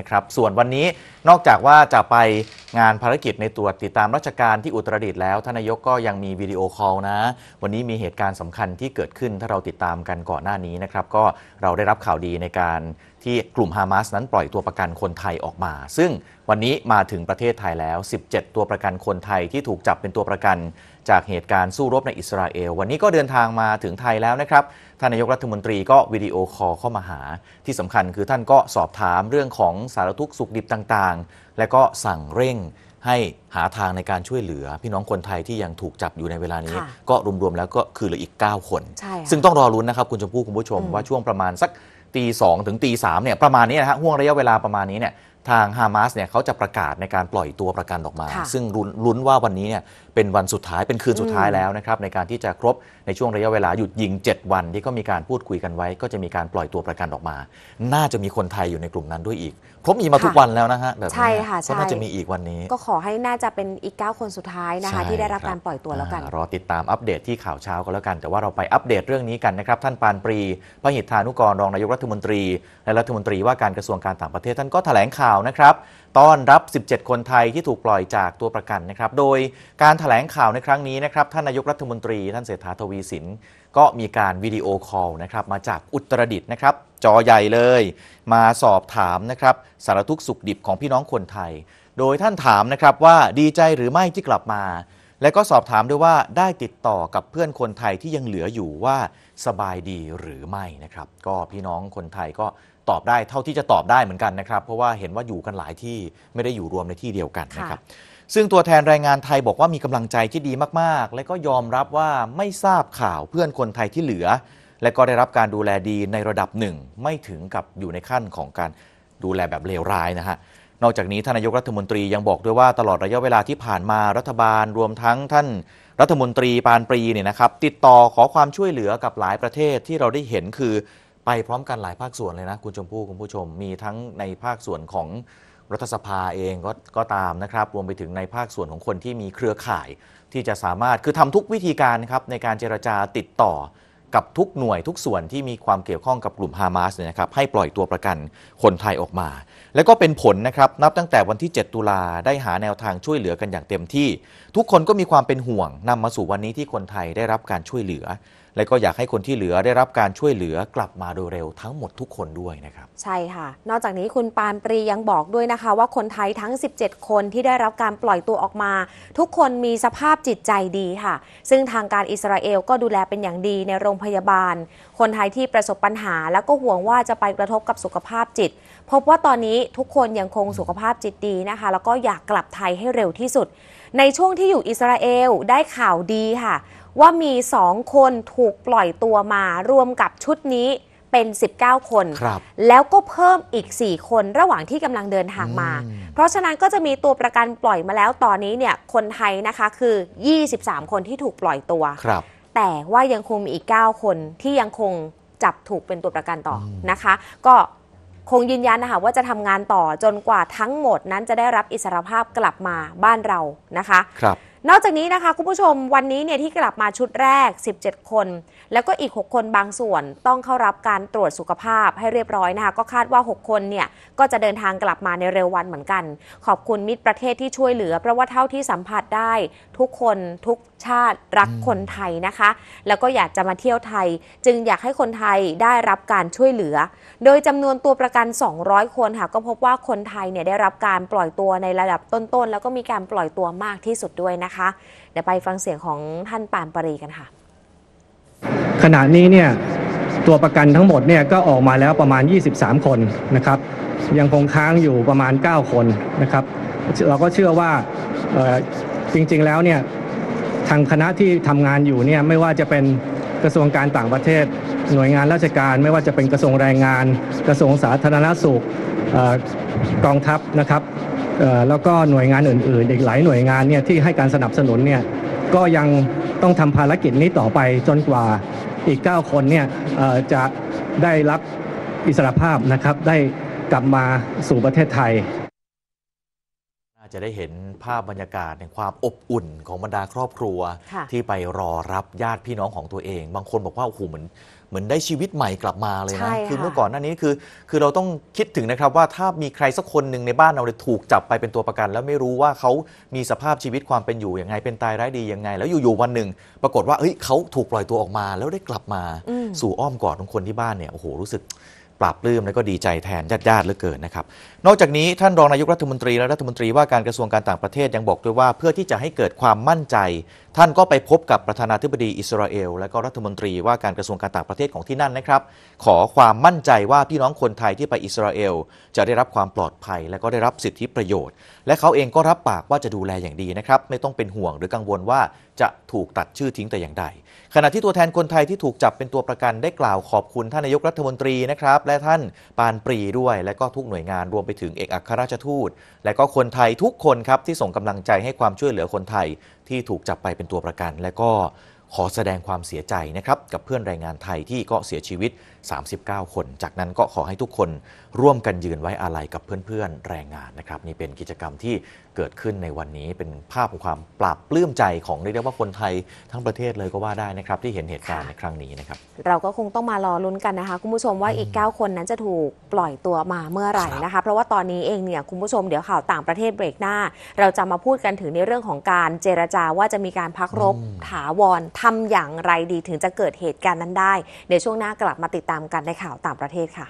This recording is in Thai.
นะครับ ส่วนวันนี้นอกจากว่าจะไปงานภารกิจในตรวจติดตามราชการที่อุตรดิตถ์แล้วท่านนายกก็ยังมีวิดีโอคอลนะ วันนี้มีเหตุการณ์สำคัญที่เกิดขึ้นถ้าเราติดตามกันก่อนหน้านี้นะครับก็เราได้รับข่าวดีในการที่กลุ่มฮามาสนั้นปล่อยตัวประกันคนไทยออกมา ซึ่งวันนี้มาถึงประเทศไทยแล้ว 17 ตัวประกันคนไทยที่ถูกจับเป็นตัวประกัน จากเหตุการณ์สู้รบในอิสราเอลวันนี้ก็เดินทางมาถึงไทยแล้วนะครับท่านนายกรัฐมนตรีก็วิดีโอคอลเข้ามาหา ที่สำคัญคือท่านก็สอบถามเรื่องของสารทุกข์สุขดิบต่างและก็สั่งเร่งให้หาทางในการช่วยเหลือ พี่น้องคนไทยที่ยังถูกจับอยู่ในเวลานี้ ก็รวมๆแล้วก็คือเหลืออีก 9 คน ซึ่งต้องรอรุ้นนะครับคุณชมพู่คุณผู้ชมว่าช่วงประมาณสักตีสองถึงตีสามเนี่ยประมาณนี้นะฮะห่วงระยะเวลาประมาณนี้เนี่ยทางฮามาสเนี่ยเขาจะประกาศในการปล่อยตัวประกันออกมา ซึ่งลุ้นว่าวันนี้เนี่ยเป็นวันสุดท้ายเป็นคืนสุดท้ายแล้วนะครับในการที่จะครบในช่วงระยะเวลาหยุดยิง 7 วันที่ก็มีการพูดคุยกันไว้ ก็จะมีการปล่อยตัวประกันออกมา น่าจะมีคนไทยอยู่ในกลุ่มนั้นด้วยอีกเพราะมีมาทุกวันแล้วนะฮะแบบนี้ใช่ค่ะก็น่าจะมีอีกวันนี้ ก็ขอให้น่าจะเป็นอีก 9 คนสุดท้ายนะคะที่ได้รับการปล่อยตัวแล้วกัน รอติดตามอัปเดตที่ข่าวเช้ากันแล้วกันแต่ว่าเราไปอัปเดตเรื่องนี้กันนะครับท่านปานปรีพหิทธานุกรรองนายกรัฐมนตรีและรัฐมนตรีว่าการกระทรวงการต่างประเทศท่านก็แถลงข่าวนะครับต้อนรับ 17 คนไทยที่ถูกปล่อยจากตัวประกันนะครับ โดยการถแถลงข่าวในครั้งนี้นะครับ ท่านนายกรัฐมนตรี ท่านเศรษฐา ทวีสิน ก็มีการวิดีโอคอลนะครับ มาจากอุตรดิตถ์นะครับ จอใหญ่เลย มาสอบถามนะครับ สารทุกสุขดิบของพี่น้องคนไทย โดยท่านถามนะครับว่าดีใจหรือไม่ที่กลับมา และก็สอบถามด้วยว่าได้ติดต่อกับเพื่อนคนไทยที่ยังเหลืออยู่ว่าสบายดีหรือไม่นะครับ ก็พี่น้องคนไทยก็ตอบได้เท่าที่จะตอบได้เหมือนกันนะครับ เพราะว่าเห็นว่าอยู่กันหลายที่ไม่ได้อยู่รวมในที่เดียวกันนะครับ ซึ่งตัวแทนแรงงานไทยบอกว่ามีกำลังใจที่ดีมากๆ และก็ยอมรับว่าไม่ทราบข่าวเพื่อนคนไทยที่เหลือ และก็ได้รับการดูแลดีในระดับหนึ่ง ไม่ถึงกับอยู่ในขั้นของการดูแลแบบเลวร้ายนะฮะนอกจากนี้ท่านนายกรัฐมนตรียังบอกด้วยว่าตลอดระยะเวลาที่ผ่านมารัฐบาล รวมทั้งท่านรัฐมนตรีปานปรีเนี่ยนะครับ ติดต่อขอความช่วยเหลือกับหลายประเทศที่เราได้เห็นคือไปพร้อมกันหลายภาคส่วนเลยนะคุณชมพู่คุณผู้ชมมีทั้งในภาคส่วนของรัฐสภาเองก็ก็ตามนะครับ รวมไปถึงในภาคส่วนของคนที่มีเครือข่ายที่จะสามารถคือทำทุกวิธีการครับในการเจรจาติดต่อกับทุกหน่วยทุกส่วนที่มีความเกี่ยวข้องกับกลุ่มฮามาสเนี่ยนะครับให้ปล่อยตัวประกันคนไทยออกมา แล้วก็เป็นผลนะครับ นับตั้งแต่วันที่ 7 ตุลาได้หาแนวทางช่วยเหลือกันอย่างเต็มที่ ทุกคนก็มีความเป็นห่วง นำมาสู่วันนี้ที่คนไทยได้รับการช่วยเหลือและก็อยากให้คนที่เหลือได้รับการช่วยเหลือกลับมาโดยเร็ว ทั้งหมดทุกคนด้วยนะครับใช่ค่ะ นอกจากนี้คุณปานปรียังบอกด้วยนะคะ ว่าคนไทยทั้ง 17 คนที่ได้รับการปล่อยตัวออกมา ทุกคนมีสภาพจิตใจดีค่ะ ซึ่งทางการอิสราเอลก็ดูแลเป็นอย่างดีในโรงพยาบาล คนไทยที่ประสบปัญหา แล้วก็ห่วงว่าจะไปกระทบกับสุขภาพจิต พบว่าตอนนี้ทุกคนยังคงสุขภาพจิตดีนะคะ แล้วก็อยากกลับไทยให้เร็วที่สุด ในช่วงที่อยู่อิสราเอลได้ข่าวดีค่ะว่ามี 2 คนถูกปล่อยตัวมารวมกับชุดนี้เป็น 19 คนคแล้วก็เพิ่มอีก 4 คนระหว่างที่กำลังเดินทางมา เพราะฉะนั้นก็จะมีตัวประกันปล่อยมาแล้ว ตอนนี้เนี่ยคนไทยนะคะคือ 23 คนที่ถูกปล่อยตัวแต่ว่ายังคงมีอีก 9 คนที่ยังคงจับถูกเป็นตัวประกันต่อนะคะ ก็คงยืนยันนะคะว่าจะทำงานต่อจนกว่าทั้งหมดนั้นจะได้รับอิสรภาพกลับมาบ้านเรานะคะครับนอกจากนี้นะคะคุณผู้ชมวันนี้เนี่ยที่กลับมาชุดแรก 17 คน แล้วก็อีก 6 คนบางส่วนต้องเข้ารับการตรวจสุขภาพให้เรียบร้อยนะคะ ก็คาดว่า 6 คนเนี่ยก็จะเดินทางกลับมาในเร็ววันเหมือนกัน ขอบคุณมิตรประเทศที่ช่วยเหลือ เพราะว่าเท่าที่สัมผัสได้ทุกคนทุกชาติรักคนไทยนะคะ แล้วก็อยากจะมาเที่ยวไทย จึงอยากให้คนไทยได้รับการช่วยเหลือ โดยจำนวนตัวประกัน 200 คนค่ะก็พบว่าคนไทยเนี่ยได้รับการปล่อยตัวในระดับต้นๆแล้วก็มีการปล่อยตัวมากที่สุดด้วยนะคะคะเดี๋ยวไปฟังเสียงของท่านปานปรีกัน ค่ะขณะนี้เนี่ย ตัวประกันทั้งหมด เนี่ย ก็ออกมาแล้วประมาณ 23 คนนะครับ ยังคงค้างอยู่ประมาณ 9 คนนะครับ เราก็เชื่อว่าจริงๆแล้วเนี่ยทางคณะที่ทำงานอยู่เนี่ยไม่ว่าจะเป็นกระทรวงการต่างประเทศ หน่วยงานราชการไม่ว่าจะเป็นกระทรวงแรงงาน กระทรวงสาธารณสุขกองทัพนะครับแล้วก็หน่วยงานอื่นๆอีกหลายหน่วยงานเนี่ยที่ให้การสนับสนุนเนี่ยก็ยังต้องทำภารกิจนี้ต่อไปจนกว่าอีก 9 คนเนี่ยจะได้รับอิสรภาพนะครับได้กลับมาสู่ประเทศไทยาจะได้เห็นภาพบรรยากาศแห่งความอบอุ่นของบรรดาครอบครัว ที่ไปรอรับญาติพี่น้องของตัวเอง บางคนบอกว่าโอ้โหเหมือนเหมือนได้ชีวิตใหม่กลับมาเลยนะคือเมื่อก่อนหน้านี้คือ คือเราต้องคิดถึงนะครับว่าถ้ามีใครสักคนหนึ่งในบ้านเราเยถูกจับไปเป็นตัวประกัน แล้วไม่รู้ว่าเขามีสภาพชีวิตความเป็นอยู่ยังไงเป็นตายร้ายดียังไง แล้วอยู่ ๆ วันหนึ่งปรากฏว่าเอ้ยเขาถูกปล่อยตัวออกมา แล้วได้กลับมา สู่อ้อมกอดของคนที่บ้านเนี่ย โอ้โห รู้สึกปราบปลื้มและก็ดีใจแทนญาติญาติเหลือเกินนะครับ นอกจากนี้ท่านรองนายกรัฐมนตรีและรัฐมนตรีว่าการกระทรวงการต่างประเทศยังบอกด้วยว่าเพื่อที่จะให้เกิดความมั่นใจ ท่านก็ไปพบกับประธานาธิบดีอิสราเอลและก็รัฐมนตรีว่าการกระทรวงการต่างประเทศของที่นั่นนะครับขอความมั่นใจว่าพี่น้องคนไทยที่ไปอิสราเอลจะได้รับความปลอดภัย และก็ได้รับสิทธิประโยชน์และเขาเองก็รับปากว่าจะดูแลอย่างดีนะครับ ไม่ต้องเป็นห่วงหรือกังวลว่าจะถูกตัดชื่อทิ้งแต่อย่างใด ขณะที่ตัวแทนคนไทยที่ถูกจับเป็นตัวประกันได้กล่าวขอบคุณท่านนายกรัฐมนตรี นะครับ และท่านปานปรีด้วย และก็ทุกหน่วยงานรวมไปถึงเอกอัครราชทูต และก็คนไทยทุกคนครับ ที่ส่งกำลังใจให้ความช่วยเหลือคนไทยที่ถูกจับไปเป็นตัวประกันและก็ขอแสดงความเสียใจนะครับกับเพื่อนแรงงานไทยที่ก็เสียชีวิต 39 คน จากนั้นก็ขอให้ทุกคนร่วมกันยืนไว้อาลัยกับเพื่อน ๆ แรงงานนะครับนี่เป็นกิจกรรมที่เกิดขึ้นในวันนี้เป็นภาพของความปราบปลื้มใจของเรียกด้ว่าคนไทยทั้งประเทศเลยก็ว่าได้นะครับที่เห็นเหตุการณ์ในครั้งนี้นะครับเราก็คงต้องมารอลุ้นกันนะคะคุณผู้ชมว่าอีก 9 คนนั้นจะถูกปล่อยตัวมาเมื่อไหร่นะคะเพราะว่าตอนนี้เองเนี่ยคุณผู้ชมเดี๋ยวข่าวต่างประเทศเบรกหน้า เราจะมาพูดกันถึงในเรื่องของการเจรจาว่าจะมีการพักรบ ถาวรทำอย่างไรดีถึงจะเกิดเหตุการณ์นั้นได้เดี๋ยวช่วงหน้ากลับมาติดตามกันในข่าวต่างประเทศค่ะ